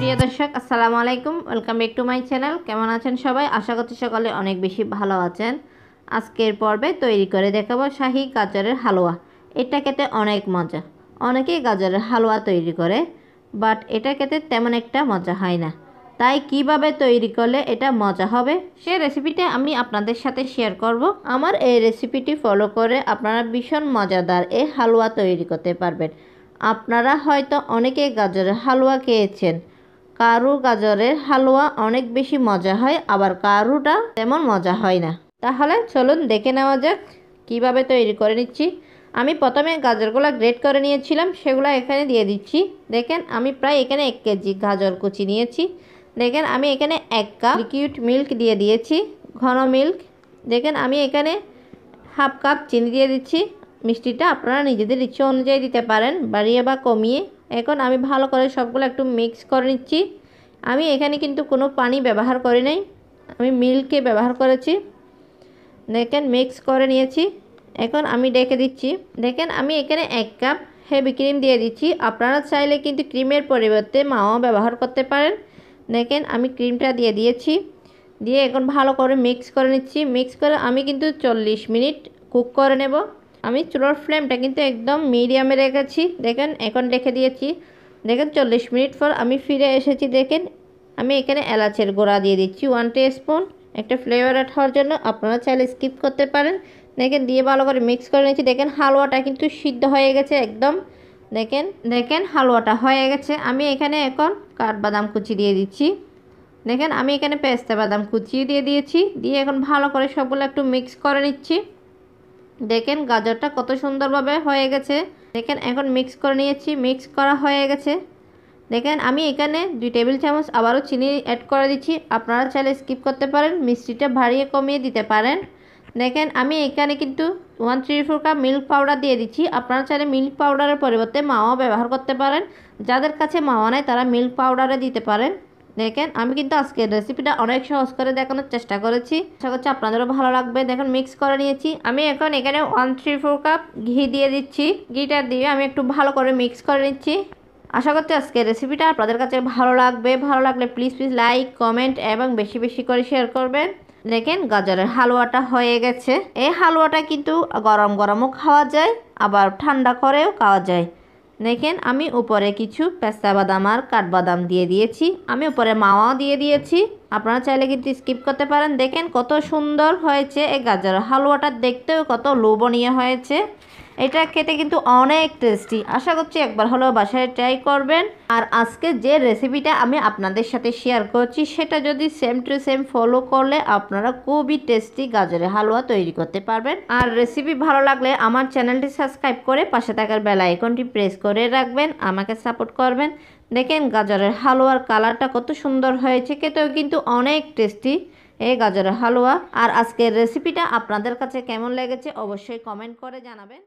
প্রিয় দর্শক আসসালামু আলাইকুম welcome back to my channel কেমন আছেন সবাই আশা করছি সকালে অনেক বেশি ভালো আছেন আজকের পর্বে তৈরি করে দেখাবো শাহি গাজরের হালুয়া এটা খেতে অনেক মজা অনেকেই গাজরের হালুয়া তৈরি করে বাট এটা খেতে তেমন একটা মজা হয় না তাই কিভাবে তৈরি করলে এটা মজা হবে সেই রেসিপিটা আমি আপনাদের সাথে শেয়ার করব আমার এই রেসিপিটি ফলো করে আপনারা ভীষণ মজাদার এই হালুয়া তৈরি করতে পারবেন আপনারা হয়তো অনেকে গাজরের হালুয়া খেয়েছেন কারু গাজরের হালুয়া অনেক বেশি মজা হয় আবার কারুটা তেমন মজা হয় না তাহলে চলুন দেখে নেওয়া যাক কিভাবে তৈরি করে নিচ্ছি আমি প্রথমে গাজরগুলো গ্রেট করে নিয়েছিলাম সেগুলো এখানে দিয়ে দিচ্ছি দেখেন আমি প্রায় এখানে এক কেজি গাজর কুচি নিয়েছি দেখেন আমি এখানে এক কাপ লিকুইড মিল্ক দিয়ে দিয়েছি ঘন মিল্ক দেখেন আমি এখানে হাফ কাপ চিনি দিয়ে দিচ্ছি মিষ্টিটা আপনারা নিজেদের ইচ্ছে অনুযায়ী দিতে পারেন বাড়িয়ে বা কমিয়ে এখন আমি ভালো করে সবগুলো একটু মিক্স করে নিচ্ছি আমি এখানে কিন্তু কোনো পানি ব্যবহার করি নাই আমি মিল্কে ব্যবহার করেছি দেখেন মিক্স করে নিয়েছি এখন আমি ডেকে দিচ্ছি দেখেন আমি এখানে এক কাপ হেভি ক্রিম দিয়ে দিচ্ছি আপনারা চাইলে কিন্তু ক্রিমের পরিবর্তে মাও ব্যবহার করতে পারেন দেখেন আমি ক্রিমটা দিয়ে দিয়েছি দিয়ে এখন ভালো করে মিক্স করে নিচ্ছি মিক্স করে আমি কিন্তু চল্লিশ মিনিট কুক করে নেব আমি চুলোর ফ্লেমটা কিন্তু একদম মিডিয়ামে রেখেছি দেখেন এখন রেখে দিয়েছি দেখেন চল্লিশ মিনিট পর আমি ফিরে এসেছি দেখেন আমি এখানে এলাচের গোড়া দিয়ে দিচ্ছি ওয়ান টি স্পুন একটা ফ্লেভার অ্যাড হওয়ার জন্য আপনারা চাইলে স্কিপ করতে পারেন দেখেন দিয়ে ভালো করে মিক্স করে নিয়েছি দেখেন হালুয়াটা কিন্তু সিদ্ধ হয়ে গেছে একদম দেখেন দেখেন হালুয়াটা হয়ে গেছে আমি এখানে এখন কাঠবাদাম কুচি দিয়ে দিচ্ছি দেখেন আমি এখানে পেস্তা বাদাম কুচিয়ে দিয়ে দিয়েছি দিয়ে এখন ভালো করে সবগুলো একটু মিক্স করে নিচ্ছি দেখেন গাজরটা কত সুন্দরভাবে হয়ে গেছে দেখেন এখন মিক্স করে নিয়েছি মিক্স করা হয়ে গেছে দেখেন আমি এখানে দুই টেবিল চামচ আবারও চিনি অ্যাড করে দিচ্ছি আপনারা চাইলে স্কিপ করতে পারেন মিষ্টিটা ভারিয়ে কমিয়ে দিতে পারেন দেখেন আমি এখানে কিন্তু one three four cup milk powder দিয়ে দিচ্ছি আপনারা চাইলে মিল্ক পাউডারের পরিবর্তে মাওয়া ব্যবহার করতে পারেন যাদের কাছে মাওয়া নেয় তারা মিল্ক পাউডারে দিতে পারেন দেখেন আমি কিন্তু আজকের রেসিপিটা অনেক সহজ করে দেখানোর চেষ্টা করেছি আশা করছি আপনাদেরও ভালো লাগবে দেখেন মিক্স করে নিয়েছি আমি এখন এখানে ওয়ান থ্রি ফোর কাপ ঘি দিয়ে দিচ্ছি ঘিটা দিয়ে আমি একটু ভালো করে মিক্স করে নিচ্ছি আশা করছি আজকের রেসিপিটা আপনাদের কাছে ভালো লাগবে ভালো লাগলে প্লিজ প্লিজ লাইক কমেন্ট এবং বেশি বেশি করে শেয়ার করবেন দেখেন গাজরের হালুয়াটা হয়ে গেছে এই হালুয়াটা কিন্তু গরম গরমও খাওয়া যায় আবার ঠান্ডা করেও খাওয়া যায় দেখেন আমি উপরে কিছু পেস্তা বাদাম আর কাঠবাদাম দিয়ে দিয়েছি আমি উপরে মাওয়াও দিয়ে দিয়েছি আপনারা চাইলে কিন্তু স্কিপ করতে পারেন দেখেন কত সুন্দর হয়েছে এই গাজরের হালুয়াটা দেখতেও কত লোভনীয় হয়েছে এটা খেতে কিন্তু অনেক টেস্টি আশা করছি একবার হলো বাসায় ট্রাই করবেন আর আজকে যে রেসিপিটা আমি আপনাদের সাথে শেয়ার করছি সেটা যদি সেম টু সেম ফলো করলে আপনারা খুবই টেস্টি গাজরের হালুয়া তৈরি করতে পারবেন আর রেসিপি ভালো লাগলে আমার চ্যানেলটি সাবস্ক্রাইব করে পাশে থাকার বেলা আইকনটি প্রেস করে রাখবেন আমাকে সাপোর্ট করবেন দেখেন গাজরের হালুয়ার কালারটা কত সুন্দর হয়েছে খেতেও কিন্তু অনেক টেস্টি এই গাজরের হালুয়া আর আজকের রেসিপিটা আপনাদের কাছে কেমন লেগেছে অবশ্যই কমেন্ট করে জানাবেন